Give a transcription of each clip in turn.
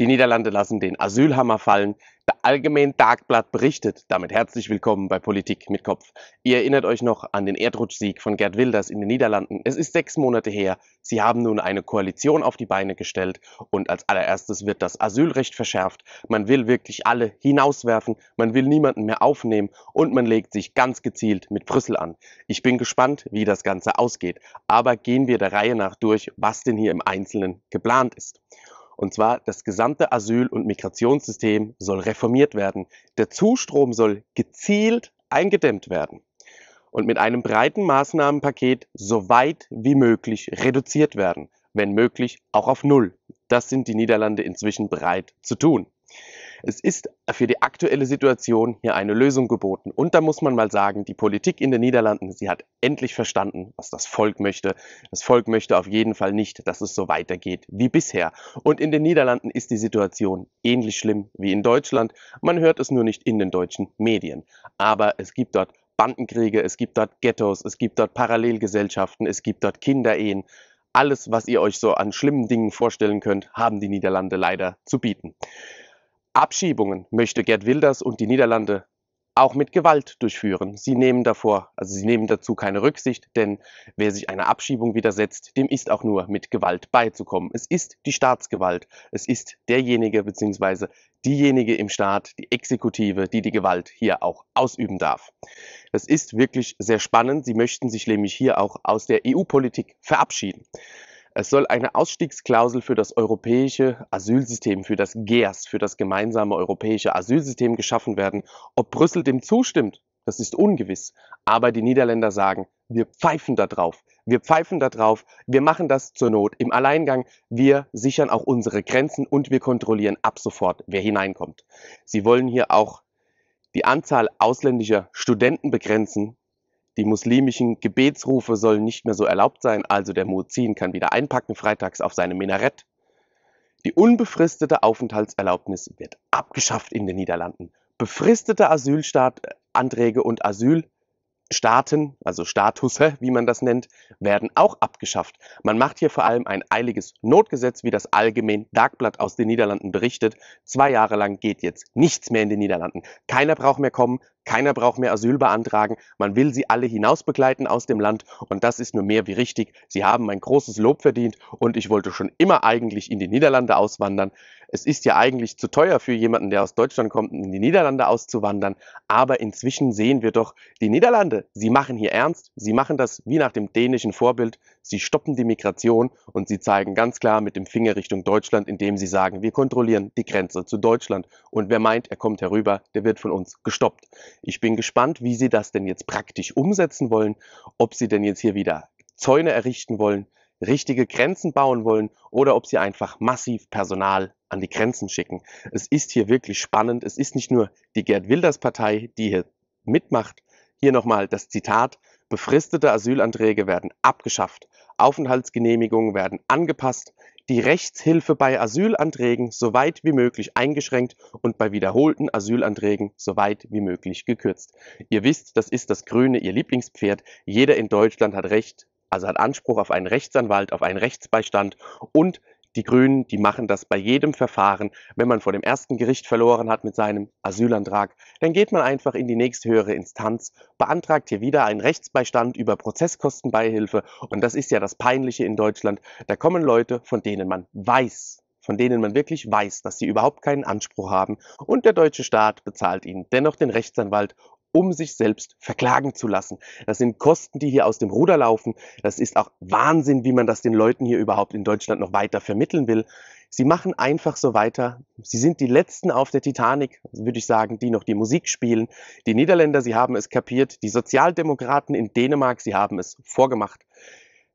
Die Niederlande lassen den Asylhammer fallen. Der Allgemein Tagblatt berichtet. Damit herzlich willkommen bei Politik mit Kopf. Ihr erinnert euch noch an den Erdrutschsieg von Gerd Wilders in den Niederlanden. Es ist sechs Monate her. Sie haben nun eine Koalition auf die Beine gestellt und als allererstes wird das Asylrecht verschärft. Man will wirklich alle hinauswerfen. Man will niemanden mehr aufnehmen und man legt sich ganz gezielt mit Brüssel an. Ich bin gespannt, wie das Ganze ausgeht. Aber gehen wir der Reihe nach durch, was denn hier im Einzelnen geplant ist. Und zwar das gesamte Asyl- und Migrationssystem soll reformiert werden. Der Zustrom soll gezielt eingedämmt werden und mit einem breiten Maßnahmenpaket so weit wie möglich reduziert werden, wenn möglich auch auf Null. Das sind die Niederlande inzwischen bereit zu tun. Es ist für die aktuelle Situation hier eine Lösung geboten. Und da muss man mal sagen, die Politik in den Niederlanden, sie hat endlich verstanden, was das Volk möchte. Das Volk möchte auf jeden Fall nicht, dass es so weitergeht wie bisher. Und in den Niederlanden ist die Situation ähnlich schlimm wie in Deutschland. Man hört es nur nicht in den deutschen Medien. Aber es gibt dort Bandenkriege, es gibt dort Ghettos, es gibt dort Parallelgesellschaften, es gibt dort Kinderehen. Alles, was ihr euch so an schlimmen Dingen vorstellen könnt, haben die Niederlande leider zu bieten. Abschiebungen möchte Gerd Wilders und die Niederlande auch mit Gewalt durchführen. Sie nehmen davor, also sie nehmen dazu keine Rücksicht, denn wer sich einer Abschiebung widersetzt, dem ist auch nur mit Gewalt beizukommen. Es ist die Staatsgewalt. Es ist derjenige bzw. diejenige im Staat, die Exekutive, die die Gewalt hier auch ausüben darf. Es ist wirklich sehr spannend. Sie möchten sich nämlich hier auch aus der EU-Politik verabschieden. Es soll eine Ausstiegsklausel für das europäische Asylsystem, für das GERS, für das gemeinsame europäische Asylsystem geschaffen werden. Ob Brüssel dem zustimmt, das ist ungewiss. Aber die Niederländer sagen, wir pfeifen da drauf. Wir pfeifen da drauf. Wir machen das zur Not im Alleingang. Wir sichern auch unsere Grenzen und wir kontrollieren ab sofort, wer hineinkommt. Sie wollen hier auch die Anzahl ausländischer Studenten begrenzen, die muslimischen Gebetsrufe sollen nicht mehr so erlaubt sein, also der Muzin kann wieder einpacken freitags auf seinem Minarett. Die unbefristete Aufenthaltserlaubnis wird abgeschafft in den Niederlanden. Befristete Asylanträge und Asylstaaten, also Statusse, wie man das nennt, werden auch abgeschafft. Man macht hier vor allem ein eiliges Notgesetz, wie das Allgemein Dagblatt aus den Niederlanden berichtet. Zwei Jahre lang geht jetzt nichts mehr in den Niederlanden. Keiner braucht mehr kommen, keiner braucht mehr Asyl beantragen. Man will sie alle hinausbegleiten aus dem Land und das ist nur mehr wie richtig. Sie haben mein großes Lob verdient und ich wollte schon immer eigentlich in die Niederlande auswandern. Es ist ja eigentlich zu teuer für jemanden, der aus Deutschland kommt, in die Niederlande auszuwandern. Aber inzwischen sehen wir doch die Niederlande. Sie machen hier ernst. Sie machen das wie nach dem dänischen Vorbild. Sie stoppen die Migration und sie zeigen ganz klar mit dem Finger Richtung Deutschland, indem sie sagen, wir kontrollieren die Grenze zu Deutschland. Und wer meint, er kommt herüber, der wird von uns gestoppt. Ich bin gespannt, wie Sie das denn jetzt praktisch umsetzen wollen, ob Sie denn jetzt hier wieder Zäune errichten wollen, richtige Grenzen bauen wollen oder ob Sie einfach massiv Personal an die Grenzen schicken. Es ist hier wirklich spannend. Es ist nicht nur die Gerd Wilders Partei, die hier mitmacht, hier nochmal das Zitat. Befristete Asylanträge werden abgeschafft. Aufenthaltsgenehmigungen werden angepasst, die Rechtshilfe bei Asylanträgen so weit wie möglich eingeschränkt und bei wiederholten Asylanträgen so weit wie möglich gekürzt. Ihr wisst, das ist das Grüne, ihr Lieblingspferd. Jeder in Deutschland hat Recht, also hat Anspruch auf einen Rechtsanwalt, auf einen Rechtsbeistand und die Grünen, die machen das bei jedem Verfahren. Wenn man vor dem ersten Gericht verloren hat mit seinem Asylantrag, dann geht man einfach in die nächsthöhere Instanz, beantragt hier wieder einen Rechtsbeistand über Prozesskostenbeihilfe. Und das ist ja das Peinliche in Deutschland. Da kommen Leute, von denen man weiß, von denen man wirklich weiß, dass sie überhaupt keinen Anspruch haben. Und der deutsche Staat bezahlt ihnen dennoch den Rechtsanwalt um sich selbst verklagen zu lassen. Das sind Kosten, die hier aus dem Ruder laufen. Das ist auch Wahnsinn, wie man das den Leuten hier überhaupt in Deutschland noch weiter vermitteln will. Sie machen einfach so weiter. Sie sind die Letzten auf der Titanic, würde ich sagen, die noch die Musik spielen. Die Niederländer, sie haben es kapiert. Die Sozialdemokraten in Dänemark, sie haben es vorgemacht.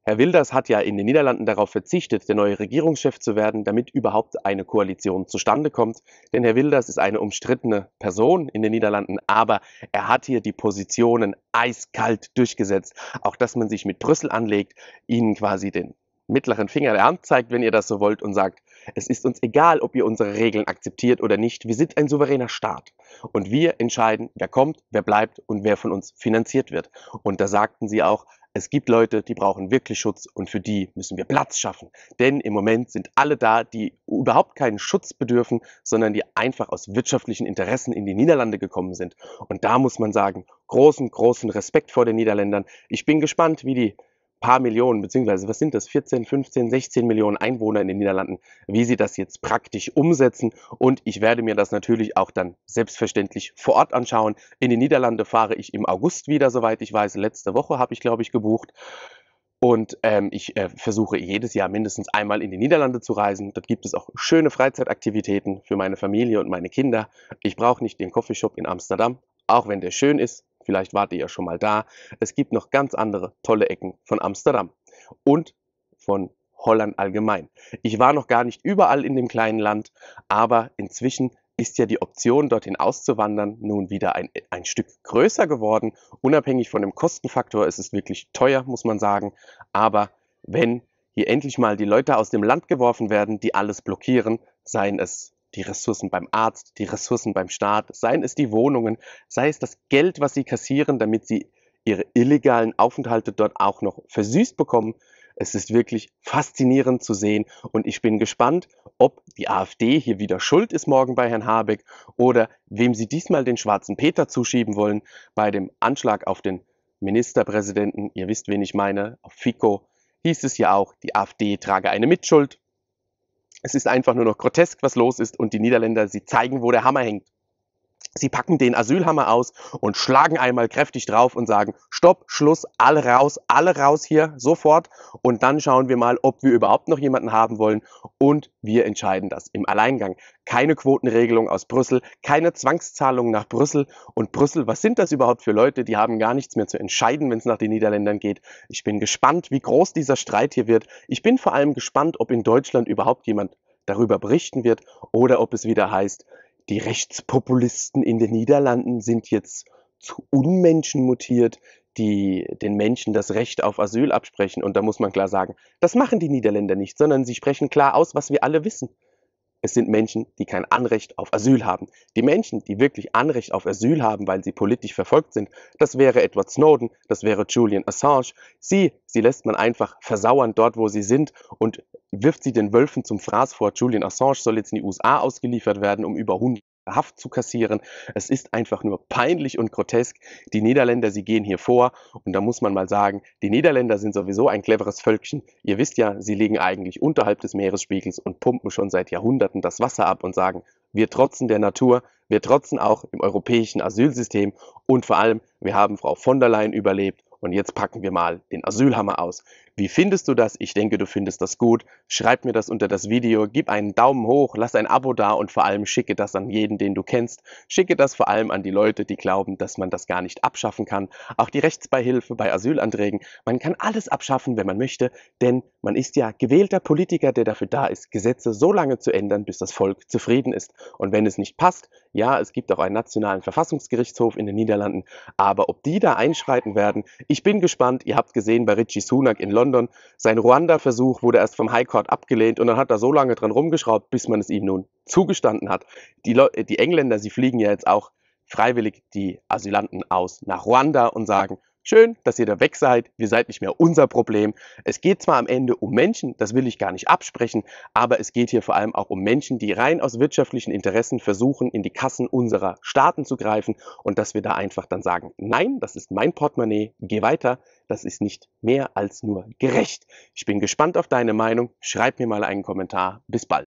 Herr Wilders hat ja in den Niederlanden darauf verzichtet, der neue Regierungschef zu werden, damit überhaupt eine Koalition zustande kommt. Denn Herr Wilders ist eine umstrittene Person in den Niederlanden, aber er hat hier die Positionen eiskalt durchgesetzt. Auch dass man sich mit Brüssel anlegt, ihnen quasi den mittleren Finger der Hand zeigt, wenn ihr das so wollt, und sagt, es ist uns egal, ob ihr unsere Regeln akzeptiert oder nicht, wir sind ein souveräner Staat. Und wir entscheiden, wer kommt, wer bleibt und wer von uns finanziert wird. Und da sagten sie auch, es gibt Leute, die brauchen wirklich Schutz und für die müssen wir Platz schaffen. Denn im Moment sind alle da, die überhaupt keinen Schutz bedürfen, sondern die einfach aus wirtschaftlichen Interessen in die Niederlande gekommen sind. Und da muss man sagen, großen, großen Respekt vor den Niederländern. Ich bin gespannt, wie die paar Millionen, beziehungsweise was sind das, 14, 15, 16 Millionen Einwohner in den Niederlanden, wie sie das jetzt praktisch umsetzen. Und ich werde mir das natürlich auch dann selbstverständlich vor Ort anschauen. In die Niederlande fahre ich im August wieder, soweit ich weiß. Letzte Woche habe ich, glaube ich, gebucht. Und ähm, ich äh, versuche jedes Jahr mindestens einmal in die Niederlande zu reisen. Dort gibt es auch schöne Freizeitaktivitäten für meine Familie und meine Kinder. Ich brauche nicht den Coffeeshop in Amsterdam, auch wenn der schön ist. Vielleicht wart ihr ja schon mal da. Es gibt noch ganz andere tolle Ecken von Amsterdam und von Holland allgemein. Ich war noch gar nicht überall in dem kleinen Land, aber inzwischen ist ja die Option, dorthin auszuwandern, nun wieder ein, ein Stück größer geworden. Unabhängig von dem Kostenfaktor ist es wirklich teuer, muss man sagen. Aber wenn hier endlich mal die Leute aus dem Land geworfen werden, die alles blockieren, seien es die Ressourcen beim Arzt, die Ressourcen beim Staat, seien es die Wohnungen, sei es das Geld, was sie kassieren, damit sie ihre illegalen Aufenthalte dort auch noch versüßt bekommen. Es ist wirklich faszinierend zu sehen und ich bin gespannt, ob die AfD hier wieder schuld ist morgen bei Herrn Habeck oder wem sie diesmal den schwarzen Peter zuschieben wollen bei dem Anschlag auf den Ministerpräsidenten, ihr wisst, wen ich meine, auf Fico, hieß es ja auch, die AfD trage eine Mitschuld. Es ist einfach nur noch grotesk, was los ist und die Niederländer, sie zeigen, wo der Hammer hängt. Sie packen den Asylhammer aus und schlagen einmal kräftig drauf und sagen, Stopp, Schluss, alle raus, alle raus hier, sofort. Und dann schauen wir mal, ob wir überhaupt noch jemanden haben wollen. Und wir entscheiden das im Alleingang. Keine Quotenregelung aus Brüssel, keine Zwangszahlung nach Brüssel. Und Brüssel, was sind das überhaupt für Leute? Die haben gar nichts mehr zu entscheiden, wenn es nach den Niederländern geht. Ich bin gespannt, wie groß dieser Streit hier wird. Ich bin vor allem gespannt, ob in Deutschland überhaupt jemand darüber berichten wird oder ob es wieder heißt, die Rechtspopulisten in den Niederlanden sind jetzt zu Unmenschen mutiert, die den Menschen das Recht auf Asyl absprechen. Und da muss man klar sagen, das machen die Niederländer nicht, sondern sie sprechen klar aus, was wir alle wissen. Es sind Menschen, die kein Anrecht auf Asyl haben. Die Menschen, die wirklich Anrecht auf Asyl haben, weil sie politisch verfolgt sind, das wäre Edward Snowden, das wäre Julian Assange. Sie, sie lässt man einfach versauern dort, wo sie sind und wirft sie den Wölfen zum Fraß vor. Julian Assange soll jetzt in die USA ausgeliefert werden, um über 100 Haft zu kassieren. Es ist einfach nur peinlich und grotesk. Die Niederländer, sie gehen hier vor und da muss man mal sagen, die Niederländer sind sowieso ein cleveres Völkchen. Ihr wisst ja, sie liegen eigentlich unterhalb des Meeresspiegels und pumpen schon seit Jahrhunderten das Wasser ab und sagen, wir trotzen der Natur, wir trotzen auch im europäischen Asylsystem und vor allem, wir haben Frau von der Leyen überlebt und jetzt packen wir mal den Asylhammer aus. Wie findest du das? Ich denke, du findest das gut. Schreib mir das unter das Video, gib einen Daumen hoch, lass ein Abo da und vor allem schicke das an jeden, den du kennst. Schicke das vor allem an die Leute, die glauben, dass man das gar nicht abschaffen kann. Auch die Rechtsbeihilfe bei Asylanträgen. Man kann alles abschaffen, wenn man möchte, denn man ist ja gewählter Politiker, der dafür da ist, Gesetze so lange zu ändern, bis das Volk zufrieden ist. Und wenn es nicht passt, ja, es gibt auch einen nationalen Verfassungsgerichtshof in den Niederlanden, aber ob die da einschreiten werden, ich bin gespannt. Ihr habt gesehen bei Richie Sunak in London, London. Sein Ruanda-Versuch wurde erst vom High Court abgelehnt und dann hat er so lange dran rumgeschraubt, bis man es ihm nun zugestanden hat. Die, Le die Engländer, sie fliegen ja jetzt auch freiwillig die Asylanten aus nach Ruanda und sagen, Schön, dass ihr da weg seid. Ihr seid nicht mehr unser Problem. Es geht zwar am Ende um Menschen, das will ich gar nicht absprechen, aber es geht hier vor allem auch um Menschen, die rein aus wirtschaftlichen Interessen versuchen, in die Kassen unserer Staaten zu greifen und dass wir da einfach dann sagen, nein, das ist mein Portemonnaie, geh weiter, das ist nicht mehr als nur gerecht. Ich bin gespannt auf deine Meinung. Schreib mir mal einen Kommentar. Bis bald.